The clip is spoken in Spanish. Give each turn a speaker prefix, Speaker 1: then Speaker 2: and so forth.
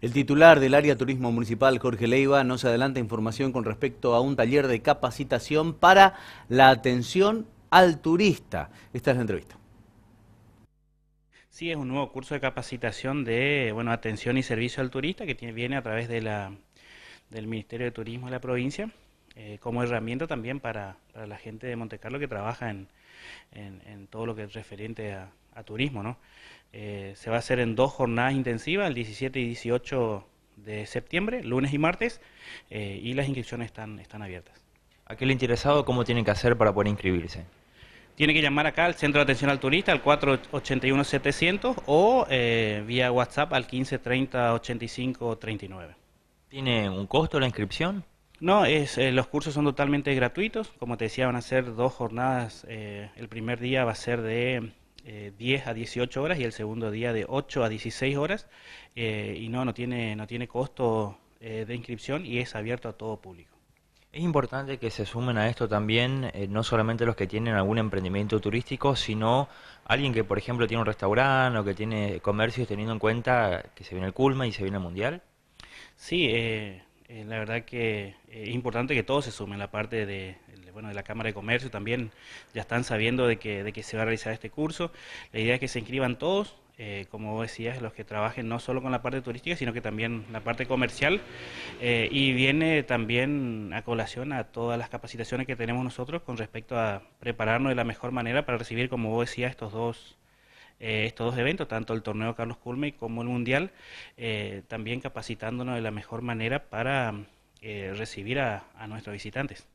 Speaker 1: El titular del área turismo municipal, Jorge Leiva, nos adelanta información con respecto a un taller de capacitación para la atención al turista. Esta es la entrevista. Sí, es un nuevo curso de capacitación de bueno, atención y servicio al turista que viene a través del Ministerio de Turismo de la provincia. Eh, como herramienta también para, la gente de Monte Carlo que trabaja en, todo lo que es referente a, turismo. ¿no? Eh, se va a hacer en dos jornadas intensivas, el 17 y 18 de septiembre, lunes y martes, eh, y las inscripciones están, están
Speaker 2: abiertas. Aquel interesado, ¿cómo tiene que hacer para poder inscribirse?
Speaker 1: Tiene que llamar acá al Centro de Atención al Turista al 481-700 o vía WhatsApp al 1530-8539.
Speaker 2: ¿Tiene un costo la inscripción? No, es,
Speaker 1: eh, los cursos son totalmente gratuitos. Como te decía, van a ser dos jornadas. Eh, el primer día va a ser de 10 eh, a 18 horas y el segundo día de 8 a 16 horas. y no, no tiene, no tiene costo de inscripción y es abierto a todo público.
Speaker 2: Es importante que se sumen a esto también no solamente los que tienen algún emprendimiento turístico, sino alguien que, por ejemplo, tiene un restaurante o que tiene comercios, teniendo en cuenta que se viene el culma y se viene el mundial. Sí, eh, eh, la verdad que eh, es importante que todos
Speaker 1: se sumen. La parte de, bueno, de la Cámara de Comercio también ya están sabiendo de que, de que se va a realizar este curso. La idea es que se inscriban todos, eh, como como decías, los que trabajen no solo con la parte turística, sino que también la parte comercial. y viene también a colación a todas las capacitaciones que tenemos nosotros con respecto a prepararnos de la mejor manera para recibir, como vos decías, estos dos eh, estos dos eventos, tanto el torneo Carlos Culme como el Mundial, eh, también capacitándonos de la mejor manera para eh, recibir a nuestros visitantes.